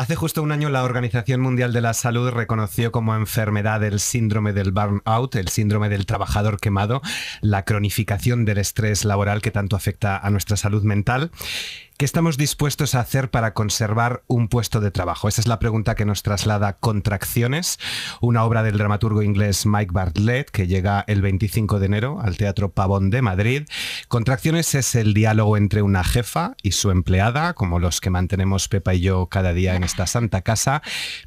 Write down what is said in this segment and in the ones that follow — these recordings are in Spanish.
Hace justo un año la Organización Mundial de la Salud reconoció como enfermedad el síndrome del burnout, el síndrome del trabajador quemado, la cronificación del estrés laboral que tanto afecta a nuestra salud mental. ¿Qué estamos dispuestos a hacer para conservar un puesto de trabajo? Esa es la pregunta que nos traslada Contracciones, una obra del dramaturgo inglés Mike Bartlett que llega el 25 de enero al Teatro Pavón de Madrid. Contracciones es el diálogo entre una jefa y su empleada, como los que mantenemos Pepa y yo cada día en esta santa casa.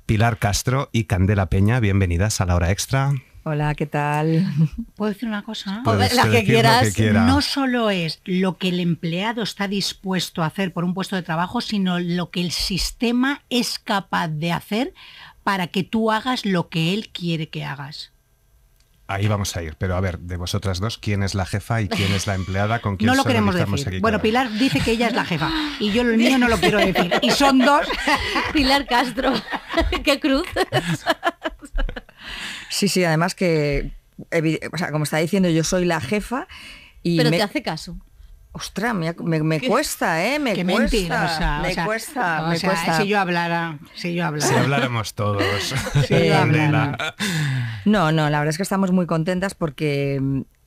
Pilar Castro y Candela Peña, bienvenidas a la hora extra. Hola, ¿qué tal? ¿Puedo decir una cosa? la que quieras. No solo es lo que el empleado está dispuesto a hacer por un puesto de trabajo, sino lo que el sistema es capaz de hacer para que tú hagas lo que él quiere que hagas. Ahí vamos a ir, pero a ver, de vosotras dos, ¿quién es la jefa y quién es la empleada? ¿Con quién no lo queremos decir. bueno, Pilar dice que ella es la jefa y yo lo mío no lo quiero decir. Y son dos. Pilar Castro, qué cruz. Sí, sí, además que, o sea, como está diciendo, yo soy la jefa y... Pero te hace caso. Ostras, me, me, cuesta, ¿eh? Me cuesta. me cuesta, o me sea, cuesta. Si yo hablara, si yo hablara. Si habláramos todos. si yo hablara. No, no, la verdad es que estamos muy contentas porque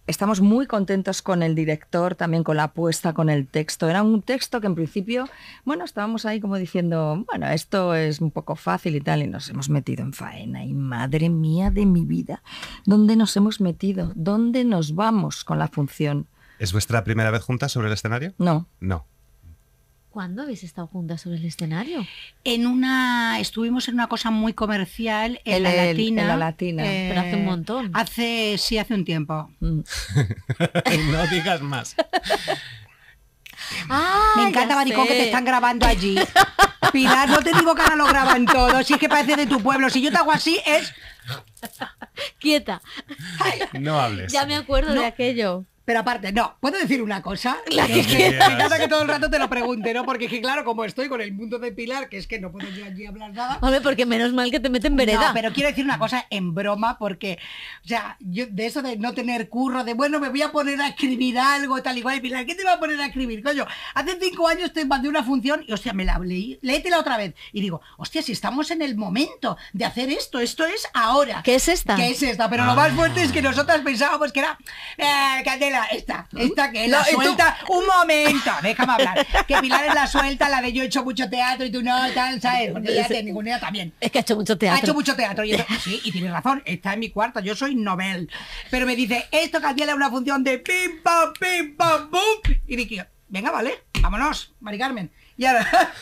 estamos muy contentos con el director, también con la apuesta, con el texto. Era un texto que en principio, bueno, estábamos ahí como diciendo, bueno, esto es un poco fácil y tal, y nos hemos metido en faena. Y madre mía de mi vida, ¿dónde nos hemos metido? ¿Dónde nos vamos con la función? ¿Es vuestra primera vez juntas sobre el escenario? No. No. ¿Cuándo habéis estado juntas sobre el escenario? En una, estuvimos en una cosa muy comercial en la Latina. En la Latina. Eh, pero hace un montón. Hace, sí, hace un tiempo. Mm. no digas más. Ah, me encanta, Maricón, que te están grabando allí. Pilar, no te digo que ahora lo graban todo. Si es que parece de tu pueblo. Si yo te hago así, es. Quieta. no hables. Ya me acuerdo de aquello. Pero aparte, no, ¿puedo decir una cosa? La que, que me que todo el rato te lo pregunte, ¿no? Porque que claro, como estoy con el mundo de Pilar, que es que no puedo yo allí hablar nada. Hombre, porque menos mal que te meten vereda. No, pero quiero decir una cosa en broma, porque, o sea, yo de eso de no tener curro, de bueno, me voy a poner a escribir algo, tal igual, Pilar, ¿qué te va a poner a escribir? Coño, hace cinco años te mandé una función y, hostia, me la leí, léetela otra vez. Y digo, hostia, si estamos en el momento de hacer esto, esto es ahora. ¿Qué es esta? ¿Qué es esta? Pero lo ah. más fuerte es que nosotras pensábamos que era eh, esta, ¿Mm? esta que es la suelta. Un momento, déjame hablar. Que Pilar es la suelta, la de yo he hecho mucho teatro y tú no, tal, ¿sabes? ninguna también. Es que ha hecho mucho teatro. Ha hecho mucho teatro. Y yo, sí, y tienes razón, está en mi cuarto, yo soy novel. Pero me dice, esto que es una función de pim, pam, pim, pam, Y dije, venga, vale, vámonos, Mari Carmen. Y ahora...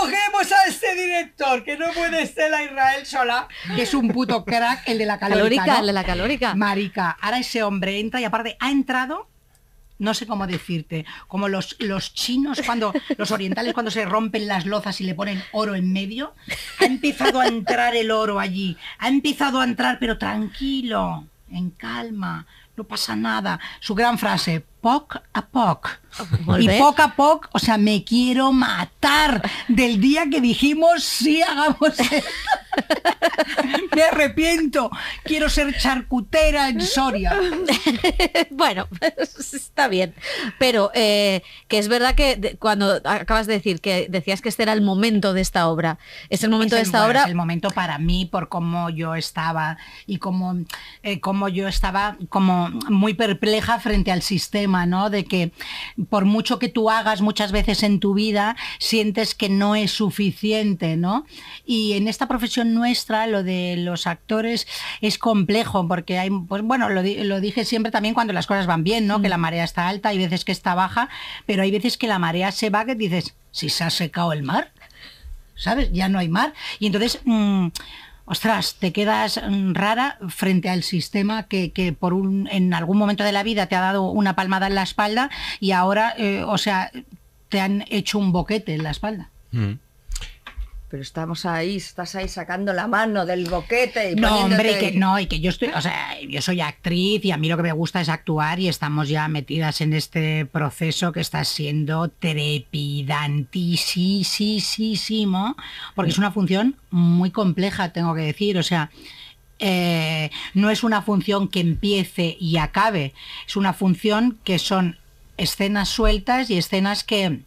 cogemos a este director que no puede ser la Israel sola, que es un puto crack, el de la calórica. de la calórica. Marica, ahora ese hombre entra y aparte ha entrado no sé cómo decirte, como los, los chinos cuando, los orientales cuando se rompen las lozas y le ponen oro en medio, ha empezado a entrar el oro allí, ha empezado a entrar, pero tranquilo, en calma, no pasa nada. Su gran frase, poc a poc. Y poco a poco, o sea, me quiero matar del día que dijimos sí hagamos esto. Me arrepiento. Quiero ser charcutera en Soria. bueno, está bien. Pero eh, que es verdad que cuando acabas de decir que decías que este era el momento de esta obra. Es el momento de esta obra. el momento para mí por cómo yo estaba y cómo, eh, cómo yo estaba como muy perpleja frente al sistema, ¿no? De que por mucho que tú hagas muchas veces en tu vida, sientes que no es suficiente, ¿no? Y en esta profesión nuestra lo de los actores es complejo porque hay, pues bueno, lo, dije siempre también cuando las cosas van bien, ¿no? Mm. Que la marea está alta, hay veces que está baja, pero hay veces que la marea se va que dices, si se ha secado el mar, ¿sabes? Ya no hay mar. Y entonces... Mm, ostras, te quedas mm, rara frente al sistema que, que, por un, en algún momento de la vida te ha dado una palmada en la espalda y ahora, eh, o sea, te han hecho un boquete en la espalda estamos ahí, estás ahí sacando la mano del boquete y No, hombre, que no, y que yo estoy, o sea, yo soy actriz y a mí lo que me gusta es actuar y estamos ya metidas en este proceso que está siendo trepidantísimo, porque es una función muy compleja, tengo que decir, o sea, eh, no es una función que empiece y acabe, es una función que son escenas sueltas y escenas que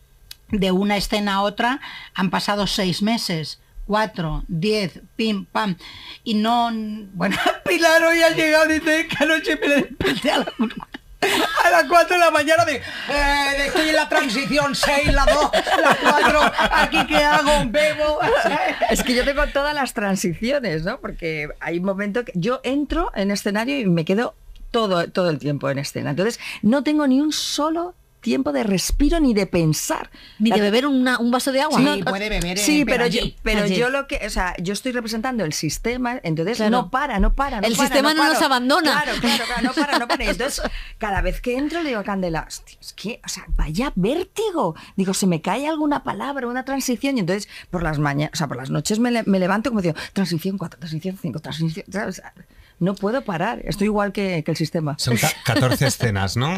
de una escena a otra han pasado seis meses. cuatro, diez, pim, pam. Y no. Bueno, Pilar hoy ha llegado y dice que anoche me a la las 4 de la mañana de, eh, la transición seis, la 2, la 4, aquí que hago, bebo. Es que yo tengo todas las transiciones, ¿no? Porque hay un momento que yo entro en escenario y me quedo todo, todo el tiempo en escena. Entonces, no tengo ni un solo tiempo de respiro ni de pensar. Ni de beber un vaso de agua. Sí, no, puede beber. Sí, pero, pero, yo, lo que, o sea, yo estoy representando el sistema, entonces no para, no para. el sistema no, nos abandona. Claro, claro, no para, no para. Entonces, cada vez que entro le digo a Candela, es que, o sea, vaya vértigo. Digo, se me cae alguna palabra, una transición, y entonces por las mañanas, o sea, por las noches me, me levanto como digo, transición 4, transición 5, transición, no puedo parar, estoy igual que, el sistema. Son 14 escenas, ¿no?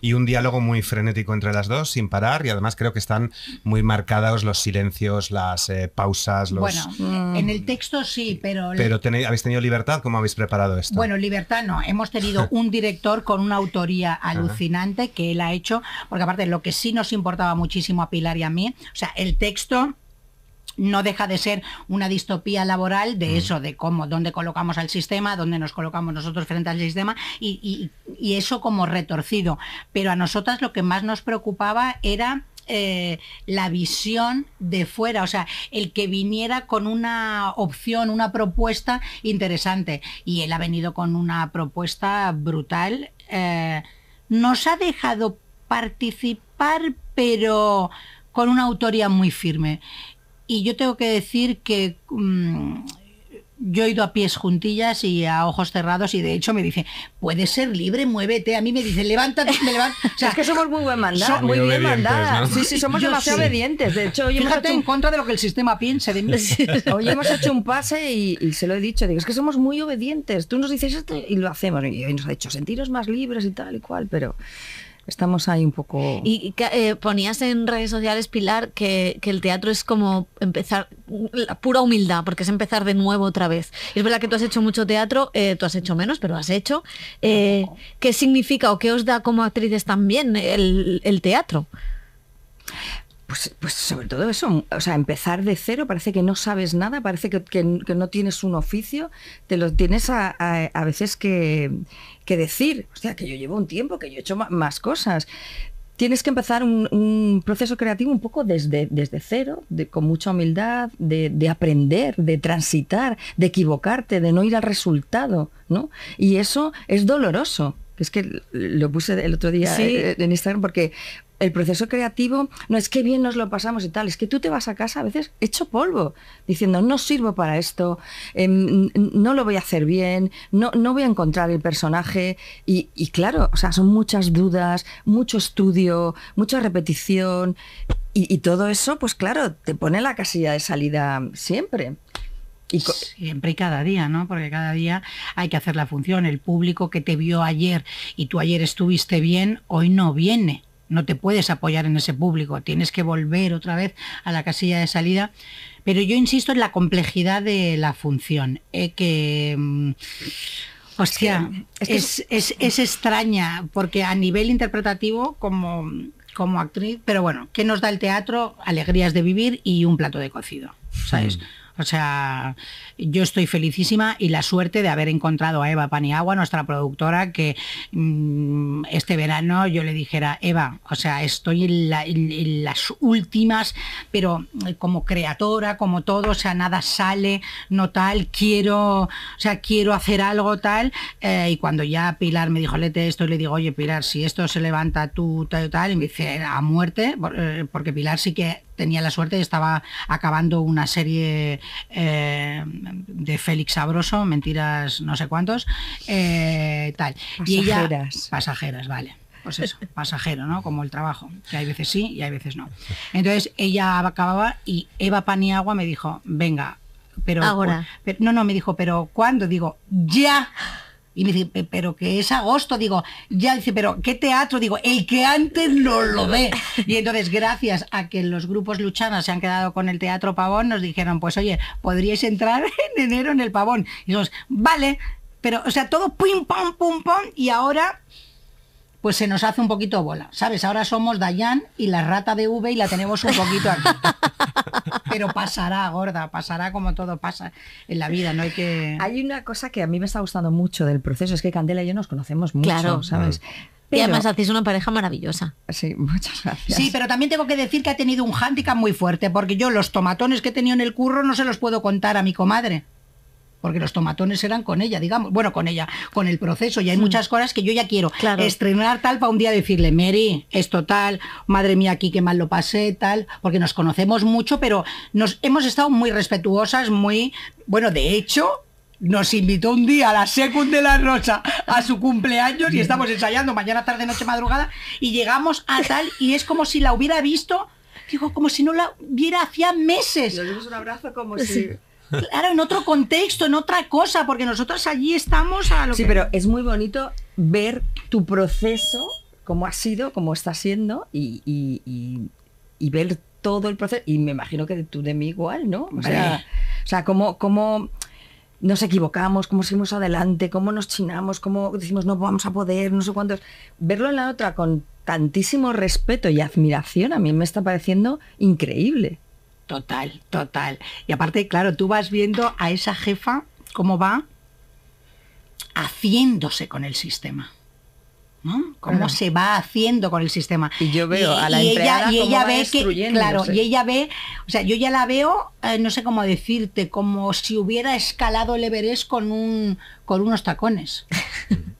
Y un diálogo muy frenético entre las dos, sin parar, y además creo que están muy marcados los silencios, las eh, pausas, los... Bueno, mm. en el texto sí, pero... Pero tenéis, habéis tenido libertad, como habéis preparado esto? Bueno, libertad no, hemos tenido un director con una autoría alucinante que él ha hecho, porque aparte lo que sí nos importaba muchísimo a Pilar y a mí, o sea, el texto no deja de ser una distopía laboral de mm. eso, de cómo, dónde colocamos al sistema, dónde nos colocamos nosotros frente al sistema y, eso como retorcido. Pero a nosotras lo que más nos preocupaba era eh, la visión de fuera, o sea, el que viniera con una opción, una propuesta interesante. Y él ha venido con una propuesta brutal. Eh, nos ha dejado participar, pero con una autoría muy firme. Y yo tengo que decir que mm, yo he ido a pies juntillas y a ojos cerrados y de hecho me dice, puedes ser libre, muévete. A mí me dice, levántate, me levántate. O sea, es que somos muy buen mandada, muy bien mandada. Sí, sí, somos demasiado obedientes. De hecho, hoy Fíjate hecho en contra de lo que el sistema piense hoy hemos hecho un pase y, se lo he dicho, digo, es que somos muy obedientes. Tú nos dices esto y lo hacemos. Y nos ha hecho sentiros más libres y tal y cual, pero estamos ahí un poco... Y, eh, ponías en redes sociales, Pilar, que, el teatro es como empezar, la pura humildad, porque es empezar de nuevo otra vez. Es verdad que tú has hecho mucho teatro, eh, tú has hecho menos, pero has hecho. Eh, ¿Qué significa o qué os da como actrices también el, el teatro? Pues, pues, sobre todo eso, o sea, empezar de cero, parece que no sabes nada, parece que, no tienes un oficio, te lo tienes a, veces que, decir, o sea, que yo llevo un tiempo, que yo he hecho más cosas. Tienes que empezar un, proceso creativo un poco desde, desde cero, de, con mucha humildad, de, aprender, de transitar, de equivocarte, de no ir al resultado, ¿no? Y eso es doloroso. Es que lo puse el otro día en Instagram porque el proceso creativo no es que bien nos lo pasamos y tal, es que tú te vas a casa a veces hecho polvo, diciendo no sirvo para esto, em, no lo voy a hacer bien, no, no voy a encontrar el personaje. Y, claro, o sea, son muchas dudas, mucho estudio, mucha repetición. Y, todo eso, pues claro, te pone la casilla de salida siempre. Y Siempre y cada día, ¿no? Porque cada día hay que hacer la función. El público que te vio ayer y tú ayer estuviste bien, hoy no viene no te puedes apoyar en ese público, tienes que volver otra vez a la casilla de salida. Pero yo insisto en la complejidad de la función, eh, que... Mm, hostia, es, extraña, porque a nivel interpretativo, como, como actriz, pero bueno, ¿qué nos da el teatro? Alegrías de vivir y un plato de cocido, ¿sabes? Mm. O sea, yo estoy felicísima y la suerte de haber encontrado a Eva Paniagua, nuestra productora, que mm, este verano yo le dijera, Eva, o sea, estoy en, las últimas, pero eh, como creadora, como todo, o sea, nada sale, no tal, quiero, o sea, quiero hacer algo tal. Eh, y cuando ya Pilar me dijo, lete esto, y le digo, oye, Pilar, si esto se levanta tú, tal, tal, y me dice, a muerte, eh, porque Pilar sí que tenía la suerte, estaba acabando una serie eh, de Félix Sabroso, Mentiras no sé cuántos, eh, tal. Pasajeras. Y pasajeras, vale pues eso, pasajero, ¿no? Como el trabajo, que hay veces sí y hay veces no. Entonces ella acababa y Eva Paniagua me dijo, venga, pero... Ahora. no, no, me dijo, pero ¿cuándo? Digo, ya. Y me dice, pero que es agosto, digo, ya dice, pero ¿qué teatro? Digo, el que antes no lo ve. Y entonces, gracias a que los grupos luchanas se han quedado con el Teatro Pavón, nos dijeron, pues oye, podríais entrar en enero en el Pavón. Y dijimos, vale, pero, o sea, todo pim, pam, pum, pam, y ahora pues se nos hace un poquito bola. ¿Sabes? Ahora somos Dayan y la rata de V y la tenemos un poquito aquí. Pero pasará, gorda, pasará como todo pasa en la vida, no hay que... Hay una cosa que a mí me está gustando mucho del proceso, es que Candela y yo nos conocemos mucho, claro. ¿sabes? y además hacéis una pareja maravillosa. Sí, muchas gracias. Sí, pero también tengo que decir que ha tenido un handicap muy fuerte, porque yo los tomatones que he tenido en el curro no se los puedo contar a mi comadre porque los tomatones eran con ella, digamos, bueno, con ella, con el proceso, y hay mm. muchas cosas que yo ya quiero estrenar tal para un día decirle, Mary, esto tal, madre mía, aquí qué mal lo pasé, tal, porque nos conocemos mucho, pero nos hemos estado muy respetuosas, muy, bueno, de hecho, nos invitó un día a la Secund de la Rocha, a su cumpleaños y mm. estamos ensayando mañana, tarde, noche, madrugada y llegamos a tal y es como si la hubiera visto, digo, como si no la viera hacía meses. Le dimos un abrazo como si... Claro, en otro contexto, en otra cosa, porque nosotros allí estamos a lo Sí, pero es muy bonito ver tu proceso, cómo ha sido, cómo está siendo y, ver todo el proceso. Y me imagino que tú de mí igual, ¿no? O sea, cómo nos equivocamos, cómo seguimos adelante, cómo nos chinamos, cómo decimos no vamos a poder, no sé cuántos. Verlo en la otra con tantísimo respeto y admiración a mí me está pareciendo increíble. Total, total. Y aparte, claro, tú vas viendo a esa jefa cómo va haciéndose con el sistema. ¿no? Cómo se va haciendo con el sistema. Y yo veo a la empleada y ella ve que, claro, y ella ve, o sea, yo ya la veo, eh, no sé cómo decirte, como si hubiera escalado el Everest con un con unos tacones.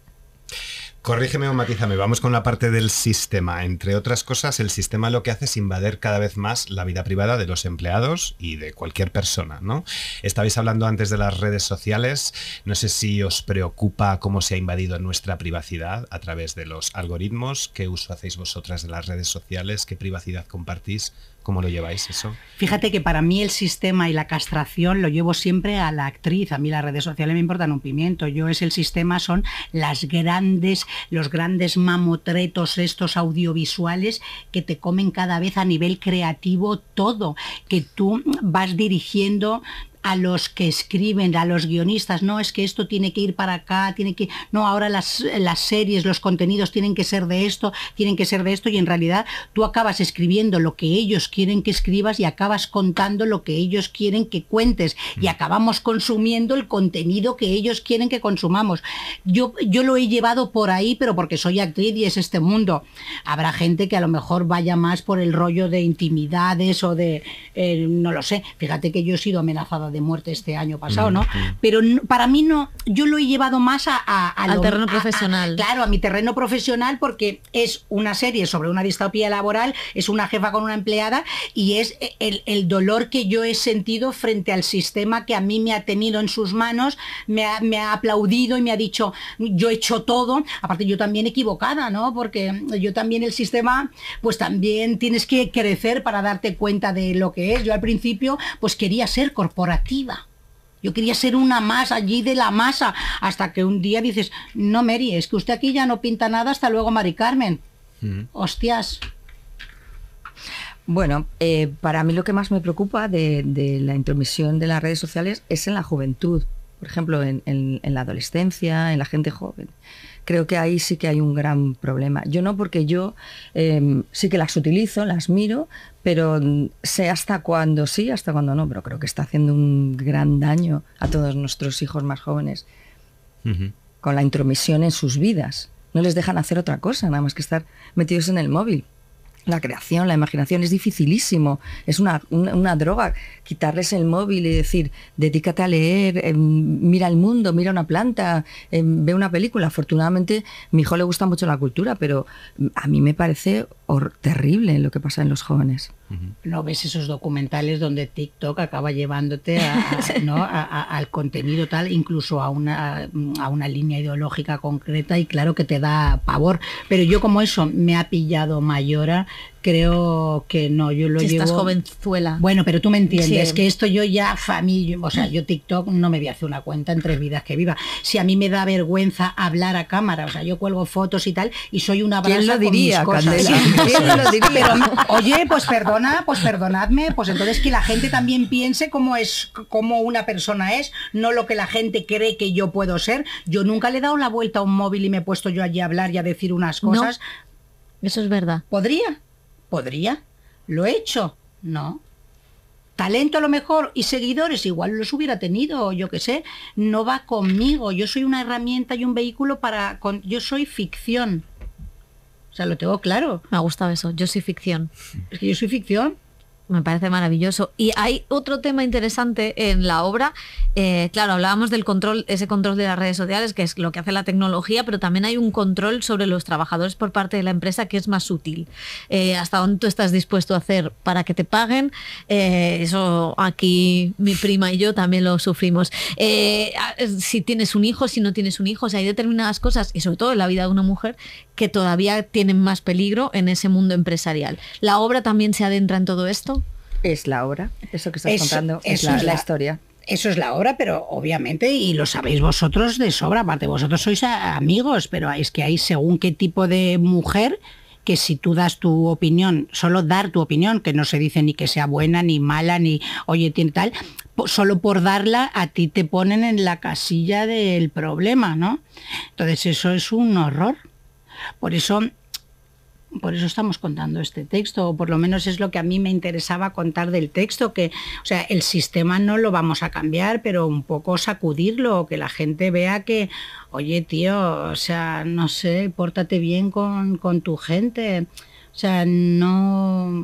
Corrígeme o matízame, vamos con la parte del sistema. Entre otras cosas, el sistema lo que hace es invadir cada vez más la vida privada de los empleados y de cualquier persona, ¿no? Estabais hablando antes de las redes sociales, no sé si os preocupa cómo se ha invadido nuestra privacidad a través de los algoritmos, qué uso hacéis vosotras de las redes sociales, qué privacidad compartís, ¿Cómo lo lleváis eso? Fíjate que para mí el sistema y la castración lo llevo siempre a la actriz. A mí las redes sociales me importan un pimiento. Yo es el sistema, son las grandes, los grandes mamotretos estos audiovisuales que te comen cada vez a nivel creativo todo, que tú vas dirigiendo a los que escriben, a los guionistas, no, es que esto tiene que ir para acá, tiene que, no, ahora las, las series, los contenidos tienen que ser de esto, tienen que ser de esto, y en realidad tú acabas escribiendo lo que ellos quieren que escribas y acabas contando lo que ellos quieren que cuentes, y mm. acabamos consumiendo el contenido que ellos quieren que consumamos. Yo, yo lo he llevado por ahí, pero porque soy actriz y es este mundo. Habrá gente que a lo mejor vaya más por el rollo de intimidades o de, eh, no lo sé, fíjate que yo he sido amenazada muerte este año mm, pasado, ¿no? Mm. Pero para mí no, yo lo he llevado más a, a, al terreno profesional. claro, a mi terreno profesional porque es una serie sobre una distopía laboral, es una jefa con una empleada y es e, el, dolor que yo he sentido frente al sistema que a mí me ha tenido en sus manos, me ha, me ha aplaudido y me ha dicho, yo he hecho todo, aparte yo también equivocada, ¿no? Porque yo también el sistema, pues también tienes que crecer para darte cuenta de lo que es. Yo al principio, pues quería ser corporal yo quería ser una más allí de la masa, hasta que un día dices, no, Mary, es que usted aquí ya no pinta nada, hasta luego, Mari Carmen. Mm. Hostias. Bueno, eh, para mí lo que más me preocupa de, la intromisión de las redes sociales es en la juventud, por ejemplo, en la adolescencia, en la gente joven creo que ahí sí que hay un gran problema. Yo no, porque yo em, sí que las utilizo, las miro, pero sé hasta cuándo sí, hasta cuándo no, pero creo que está haciendo un gran daño a todos nuestros hijos más jóvenes con la intromisión en sus vidas. No les dejan hacer otra cosa, nada más que estar metidos en el móvil la creación, la imaginación, es dificilísimo, es una, droga. Quitarles el móvil y decir, dedícate a leer, em, mira el mundo, mira una planta, em, ve una película. Afortunadamente, a mi hijo le gusta mucho la cultura, pero mm, a mí me parece terrible lo que pasa en los jóvenes. No ves esos documentales donde TikTok acaba llevándote ¿no? al contenido tal, incluso a una, a una línea ideológica concreta y claro que te da pavor. Pero yo como eso me ha pillado mayora, creo que no, yo lo llevo... Estás jovenzuela. Bueno, pero tú me entiendes, que esto yo ya, familia, o sea, yo TikTok no me voy a hacer una cuenta en tres vidas que viva. Si a mí me da vergüenza hablar a cámara, o sea, yo cuelgo fotos y tal, y soy una brasa ¿Quién lo diría, con lo diría? oye, pues perdona, pues perdonadme, pues entonces que la gente también piense cómo es, cómo una persona es, no lo que la gente cree que yo puedo ser. Yo nunca le he dado la vuelta a un móvil y me he puesto yo allí a hablar y a decir unas cosas. Eso es verdad. Podría. Podría. ¿Lo he hecho? No. Talento a lo mejor y seguidores igual los hubiera tenido, yo qué sé, no va conmigo. Yo soy una herramienta y un vehículo para... Con, yo soy ficción. O sea, lo tengo claro. Me ha gustado eso. Yo soy ficción. Es que yo soy ficción. Me parece maravilloso. Y hay otro tema interesante en la obra. Eh, claro, hablábamos del control, ese control de las redes sociales, que es lo que hace la tecnología, pero también hay un control sobre los trabajadores por parte de la empresa que es más útil. Eh, hasta dónde tú estás dispuesto a hacer para que te paguen. Eh, eso aquí mi prima y yo también lo sufrimos. si tienes un hijo, si no tienes un hijo, hay determinadas cosas, y sobre todo en la vida de una mujer, que todavía tienen más peligro en ese mundo empresarial. ¿La obra también se adentra en todo esto? Es la obra, eso que estás contando, es la, es la historia. Eso es la obra, pero obviamente, y lo sabéis vosotros de sobra, aparte vosotros sois amigos, pero es que hay según qué tipo de mujer que si tú das tu opinión, solo dar tu opinión, que no se dice ni que sea buena, ni mala, ni oye, tiene tal, solo por darla a ti te ponen en la casilla del problema, ¿no? Entonces eso es un horror. Por eso por eso estamos contando este texto, o por lo menos es lo que a mí me interesaba contar del texto, que, o sea, el sistema no lo vamos a cambiar, pero un poco sacudirlo, que la gente vea que, oye, tío, o sea, no sé, pórtate bien con, con tu gente. O sea, no.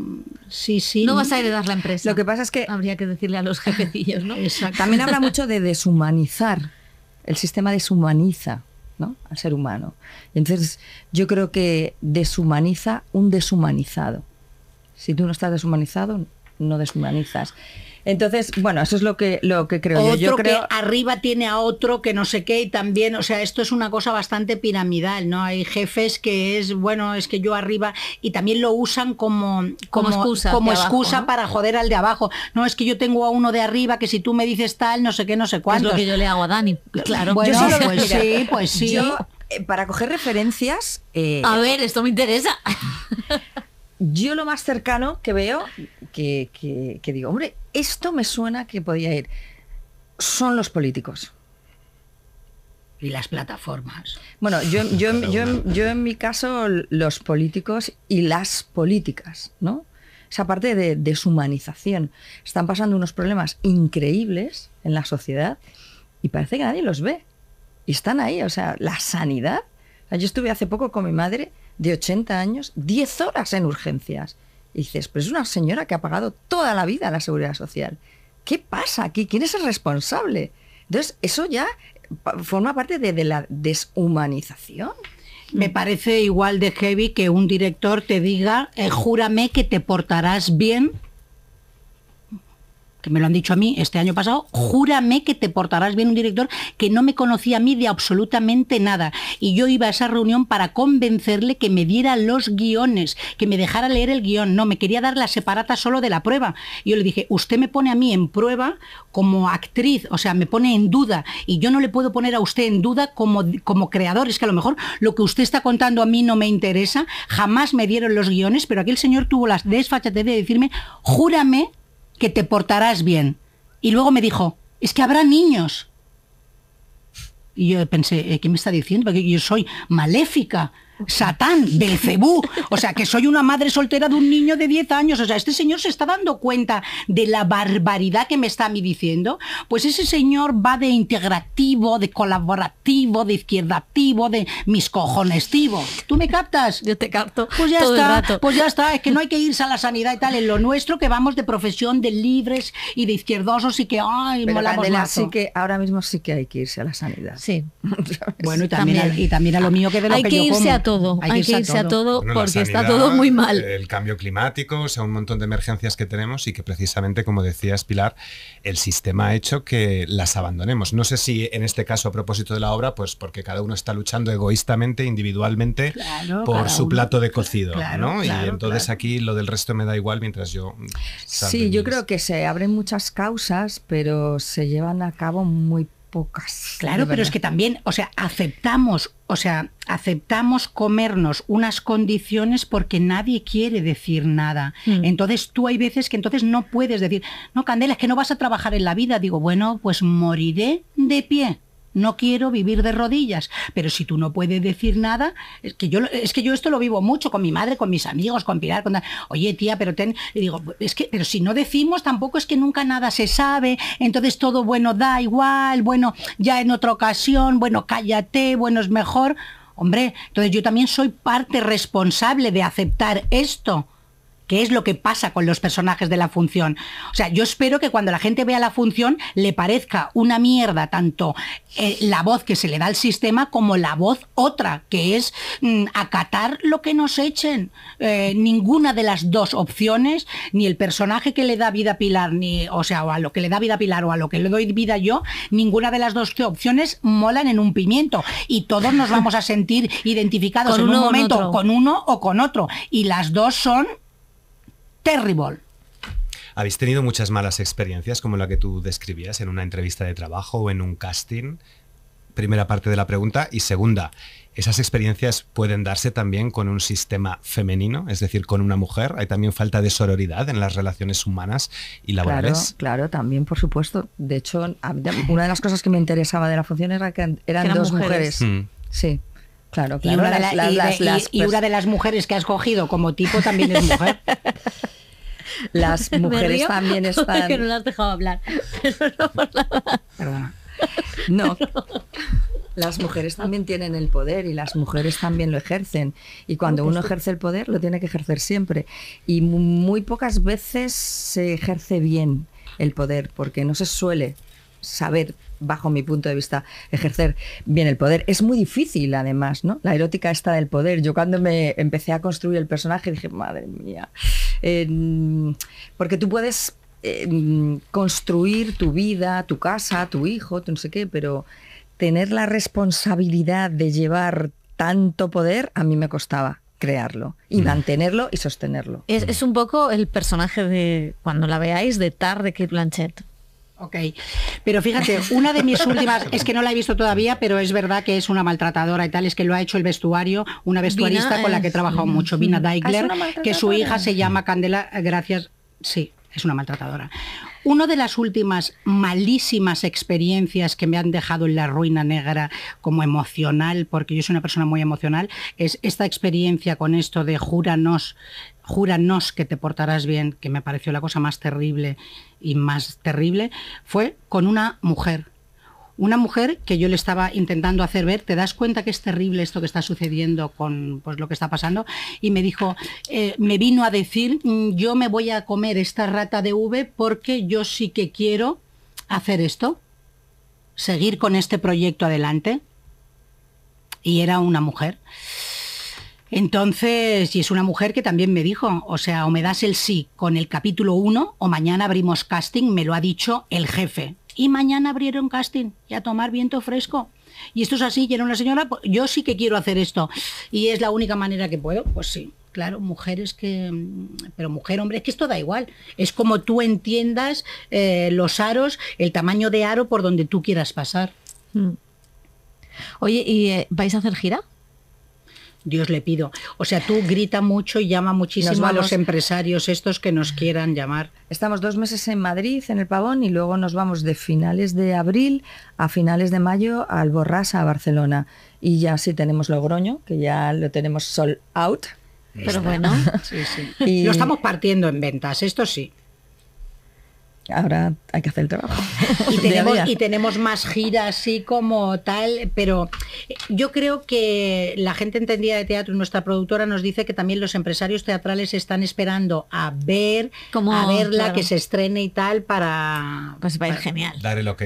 Sí, sí. No vas a heredar la empresa. Lo que pasa es que. Habría que decirle a los jefecillos, ¿no? Exacto. También habla mucho de deshumanizar. El sistema deshumaniza al ser humano. entonces yo creo que deshumaniza un deshumanizado. Si tú no estás deshumanizado, no deshumanizas. Entonces, bueno, eso es lo que, lo que creo otro yo. creo... que arriba tiene a otro que no sé qué y también, o sea, esto es una cosa bastante piramidal, ¿no? Hay jefes que es, bueno, es que yo arriba y también lo usan como, como, excusa, para joder al de abajo. No, es que yo tengo a uno de arriba que si tú me dices tal, no sé qué, no sé cuánto. Es lo que yo le hago a Dani. Claro, yo pues sí, pues sí. Eh, para coger referencias... Eh, a ver, esto me interesa. yo lo más cercano que veo, que, digo, hombre, esto me suena que podía ir, son los políticos. Y las plataformas. Bueno, yo, yo en mi caso, los políticos y las políticas, ¿no? Esa parte de deshumanización. Están pasando unos problemas increíbles en la sociedad y parece que nadie los ve. Y están ahí, o sea, la sanidad. Yo estuve hace poco con mi madre de 80 años 10 horas en urgencias. Y dices, pues es una señora que ha pagado toda la vida la seguridad social. ¿Qué pasa aquí? ¿Quién es el responsable? Entonces, eso ya forma parte de, la deshumanización. Me parece igual de heavy que un director te diga, eh, júrame que te portarás bien que me lo han dicho a mí este año pasado, júrame que te portarás bien un director que no me conocía a mí de absolutamente nada. Y yo iba a esa reunión para convencerle que me diera los guiones, que me dejara leer el guión. No, me quería dar la separata solo de la prueba. Y yo le dije, usted me pone a mí en prueba como actriz, o sea, me pone en duda. Y yo no le puedo poner a usted en duda como, como creador. Es que a lo mejor lo que usted está contando a mí no me interesa. Jamás me dieron los guiones, pero aquel señor tuvo las desfachatez de decirme, júrame que te portarás bien. Y luego me dijo, es que habrá niños. Y yo pensé, ¿Eh, ¿qué me está diciendo? Porque yo soy maléfica. Satán, Belcebú. O sea, que soy una madre soltera de un niño de 10 años. O sea, este señor se está dando cuenta de la barbaridad que me está a mí diciendo. Pues ese señor va de integrativo, de colaborativo, de izquierdativo, de mis cojones tivo. ¿Tú me captas? Yo te capto. Pues ya está. Pues ya está. Es que no hay que irse a la sanidad y tal. En lo nuestro que vamos de profesión de libres y de izquierdosos y que, ay, Pero molamos Candela, Así que ahora mismo sí que hay que irse a la sanidad. Sí. Bueno, y también, A, y también a lo mío que de lo que, todo, hay, que irse, a todo, porque está todo muy mal. El cambio climático, o sea, un montón de emergencias que tenemos y que precisamente, como decías Pilar, el sistema ha hecho que las abandonemos. No sé si en este caso a propósito de la obra, pues porque cada uno está luchando egoístamente, individualmente, por su plato de cocido, ¿no? y entonces aquí lo del resto me da igual mientras yo... Sí, yo creo que se abren muchas causas, pero se llevan a cabo muy pocas. Claro, pero es que también, o sea, aceptamos, o sea, aceptamos comernos unas condiciones porque nadie quiere decir nada. Mm. Entonces tú hay veces que entonces no puedes decir, no, Candela, es que no vas a trabajar en la vida. Digo, bueno, pues moriré de pie no quiero vivir de rodillas. Pero si tú no puedes decir nada, es que yo, es que yo esto lo vivo mucho con mi madre, con mis amigos, con Pilar, con... Oye, tía, pero ten... digo, es que, pero si no decimos, tampoco es que nunca nada se sabe, entonces todo bueno da igual, bueno, ya en otra ocasión, bueno, cállate, bueno, es mejor. Hombre, entonces yo también soy parte responsable de aceptar esto qué es lo que pasa con los personajes de la función. O sea, yo espero que cuando la gente vea la función le parezca una mierda tanto eh, la voz que se le da al sistema como la voz otra, que es mm, acatar lo que nos echen. Eh, ninguna de las dos opciones, ni el personaje que le da vida a Pilar, ni, o sea, o a lo que le da vida a Pilar o a lo que le doy vida yo, ninguna de las dos opciones molan en un pimiento. Y todos nos vamos a sentir identificados en un momento con uno o con otro. Y las dos son terrible. ¿Habéis tenido muchas malas experiencias como la que tú describías en una entrevista de trabajo o en un casting? Primera parte de la pregunta. Y segunda, ¿esas experiencias pueden darse también con un sistema femenino, es decir, con una mujer? ¿Hay también falta de sororidad en las relaciones humanas y laborales? Claro, también, por supuesto. De hecho, una de las cosas que me interesaba de la función era que eran, dos mujeres. Mm. Sí. Claro, claro. Y una, de las, una de las mujeres que has cogido como tipo también es mujer. las mujeres también están... que no las dejado hablar, Perdona. No. Las mujeres también tienen el poder y las mujeres también lo ejercen. Y cuando uno ejerce el poder, lo tiene que ejercer siempre. Y muy pocas veces se ejerce bien el poder, porque no se suele saber bajo mi punto de vista, ejercer bien el poder. Es muy difícil, además, ¿no? La erótica está del poder. Yo cuando me empecé a construir el personaje dije, madre mía, porque tú puedes em, construir tu vida, tu casa, tu hijo, no sé qué, pero tener la responsabilidad de llevar tanto poder a mí me costaba crearlo y mm. mantenerlo y sostenerlo. Es, un poco el personaje de, cuando la veáis, de Tar de Kate Blanchett. Ok, pero fíjate, una de mis últimas, es que no la he visto todavía, pero es verdad que es una maltratadora y tal, es que lo ha hecho el vestuario, una vestuarista con la que he trabajado mucho, Vina ah, Daigler, que su hija se llama Candela, eh, gracias, sí, es una maltratadora. Una de las últimas malísimas experiencias que me han dejado en la ruina negra como emocional, porque yo soy una persona muy emocional, es esta experiencia con esto de júranos júranos que te portarás bien, que me pareció la cosa más terrible y más terrible, fue con una mujer. Una mujer que yo le estaba intentando hacer ver, te das cuenta que es terrible esto que está sucediendo con pues, lo que está pasando, y me dijo, eh, me vino a decir, mm, yo me voy a comer esta rata de V porque yo sí que quiero hacer esto, seguir con este proyecto adelante. Y era una mujer. Entonces, y es una mujer que también me dijo, o sea, o me das el sí con el capítulo 1 o mañana abrimos casting, me lo ha dicho el jefe. Y mañana abrieron casting y a tomar viento fresco. Y esto es así, y era una señora, pues, yo sí que quiero hacer esto. Y es la única manera que puedo, pues sí. Claro, mujeres que. Mm, pero mujer, hombre, es que esto da igual. Es como tú entiendas eh, los aros, el tamaño de aro por donde tú quieras pasar. Mm. Oye, ¿y eh, vais a hacer gira? Dios le pido. O sea, tú grita mucho y llama muchísimo a los empresarios estos que nos quieran llamar. Estamos dos meses en Madrid, en el Pavón, y luego nos vamos de finales de abril a finales de mayo al Borrasa, a Barcelona. Y ya sí tenemos Logroño, que ya lo tenemos sold out. Pero bueno, Y... lo estamos partiendo en ventas, esto sí ahora hay que hacer el trabajo. Y tenemos, más giras así como tal, pero eh, yo creo que la gente entendida de teatro y nuestra productora nos dice que también los empresarios teatrales están esperando a ver, a verla, que se estrene y tal para... Pues ir genial. Dar el ok.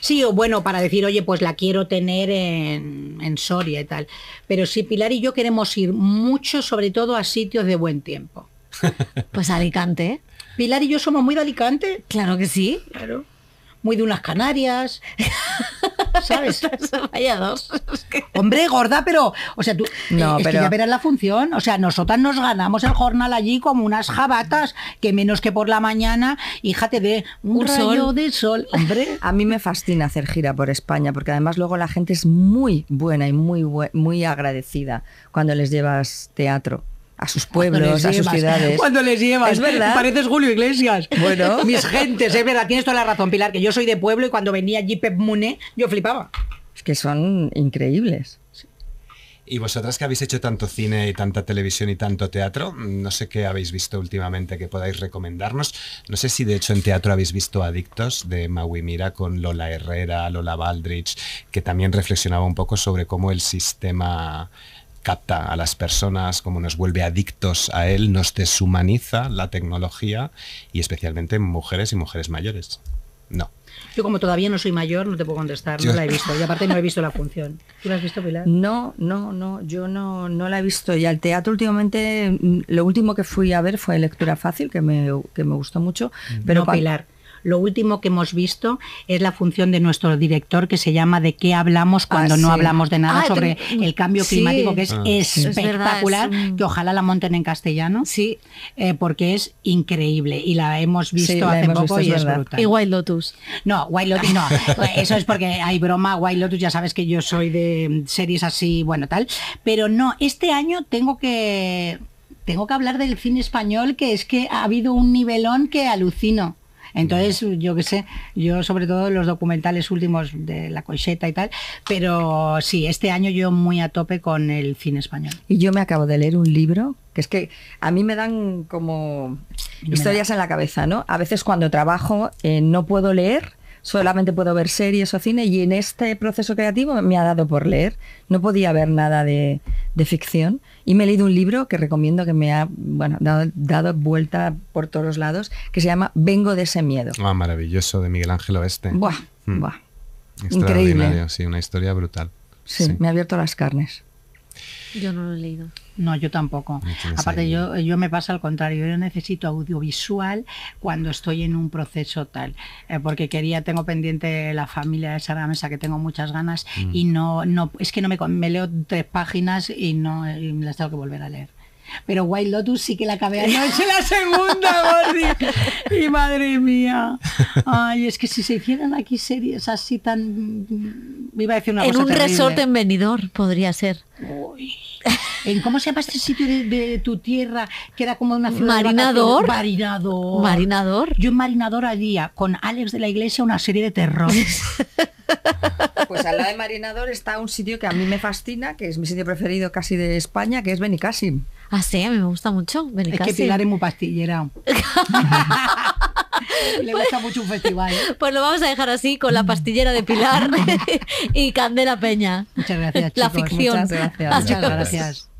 Sí, o bueno, para decir, oye, pues la quiero tener en, Soria y tal. Pero si Pilar y yo queremos ir mucho, sobre todo a sitios de buen tiempo. Pues Alicante. Pilar y yo somos muy de Alicante. Claro que sí. Claro. Muy de unas Canarias. ¿Sabes? Vaya dos. Hombre, gorda, pero. O sea, tú. No, eh, es pero... que ya verás la función. O sea, nosotras nos ganamos el jornal allí como unas jabatas, que menos que por la mañana, hija, te un, rayo de sol. Hombre. A mí me fascina hacer gira por España, porque además luego la gente es muy buena y muy, muy agradecida cuando les llevas teatro a sus pueblos, a sus ciudades. Cuando les llevas, es verdad. Pareces Julio Iglesias. Bueno, mis gentes, es verdad, tienes toda la razón, Pilar, que yo soy de pueblo y cuando venía allí Pep Mune, yo flipaba. Es que son increíbles. Y vosotras que habéis hecho tanto cine y tanta televisión y tanto teatro, no sé qué habéis visto últimamente que podáis recomendarnos. No sé si de hecho en teatro habéis visto Adictos de Maui Mira con Lola Herrera, Lola Baldrich, que también reflexionaba un poco sobre cómo el sistema capta a las personas, como nos vuelve adictos a él, nos deshumaniza la tecnología y especialmente mujeres y mujeres mayores. No. Yo como todavía no soy mayor, no te puedo contestar, no la he visto. Y aparte no he visto la función. ¿Tú la has visto, Pilar? No, no, no, yo no, no la he visto. Y al teatro últimamente, mm, lo último que fui a ver fue Lectura Fácil, que me, gustó mucho. Mm. Pero Pilar. Lo último que hemos visto es la función de nuestro director que se llama ¿De qué hablamos cuando ah, no hablamos de nada ah, sobre el cambio climático? Que es ah. espectacular, que ojalá la monten en castellano, sí. Eh, porque es increíble y la hemos visto hace poco y es, brutal. Y Lotus. No, Wild Lotus no. Eso es porque hay broma, Wild Lotus, ya sabes que yo soy de series así, bueno, tal. Pero no, este año tengo que tengo que hablar del cine español, que es que ha habido un nivelón que alucino. Entonces, yo qué sé, yo sobre todo los documentales últimos de La colcheta y tal, pero sí, este año yo muy a tope con el cine español. Y yo me acabo de leer un libro que es que a mí me dan como historias en la cabeza, ¿no? A veces cuando trabajo eh, no puedo leer, solamente puedo ver series o cine y en este proceso creativo me ha dado por leer. No podía ver nada de ficción y me he leído un libro que recomiendo que me ha dado, vuelta por todos los lados, que se llama Vengo de ese miedo. Ah, maravilloso, de Miguel Ángel Oeste. Buah, hmm. buah. Increíble. ¿eh? Sí, una historia brutal. sí, me ha abierto las carnes. Yo no lo he leído. No, yo tampoco. Aparte, yo, yo me pasa al contrario. Yo necesito audiovisual cuando estoy en un proceso tal. Eh, porque quería, tengo pendiente la familia de Sara Mesa, que tengo muchas ganas, mm. y no, no, es que no me, me leo tres páginas y no y las tengo que volver a leer. Pero White Lotus sí que la acabé es la segunda, Y madre mía. Ay, es que si se hicieran aquí series así tan. Me iba a decir una en un resort en Benidorm podría ser. ¿En cómo se llama este sitio de, tu tierra? Que era como una ciudad Marinador. Marinador. Marinador. Yo en Marinador haría con Alex de la Iglesia una serie de terrores. Pues al lado de Marinador está un sitio que a mí me fascina, que es mi sitio preferido casi de España, que es Benicassim. Así, ah, a mí me gusta mucho. Es que Pilar es muy pastillera. Le gusta mucho un festival. ¿eh? Pues lo vamos a dejar así con la pastillera de Pilar y Candela Peña. Muchas gracias. Chicos. La ficción. Muchas gracias. Muchas gracias.